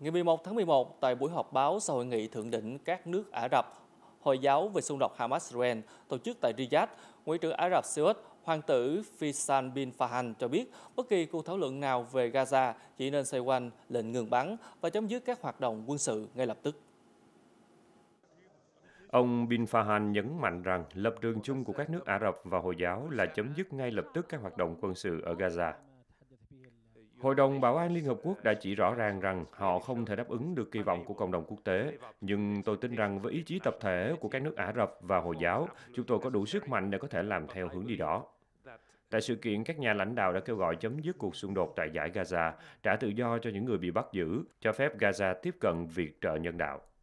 Ngày 11 tháng 11, tại buổi họp báo sau hội nghị thượng đỉnh các nước Ả Rập Hồi giáo về xung đột Hamas-Israel tổ chức tại Riyadh, Ngoại trưởng Ả Rập Xê Út Hoàng tử Faisal bin Farhan cho biết bất kỳ cuộc thảo luận nào về Gaza chỉ nên xoay quanh lệnh ngừng bắn và chấm dứt các hoạt động quân sự ngay lập tức. Ông Bin Farhan nhấn mạnh rằng lập trường chung của các nước Ả Rập và Hồi giáo là chấm dứt ngay lập tức các hoạt động quân sự ở Gaza. Hội đồng Bảo an Liên Hợp Quốc đã chỉ rõ ràng rằng họ không thể đáp ứng được kỳ vọng của cộng đồng quốc tế, nhưng tôi tin rằng với ý chí tập thể của các nước Ả Rập và Hồi giáo, chúng tôi có đủ sức mạnh để có thể làm theo hướng đi đó. Tại sự kiện, các nhà lãnh đạo đã kêu gọi chấm dứt cuộc xung đột tại giải Gaza, trả tự do cho những người bị bắt giữ, cho phép Gaza tiếp cận việc trợ nhân đạo.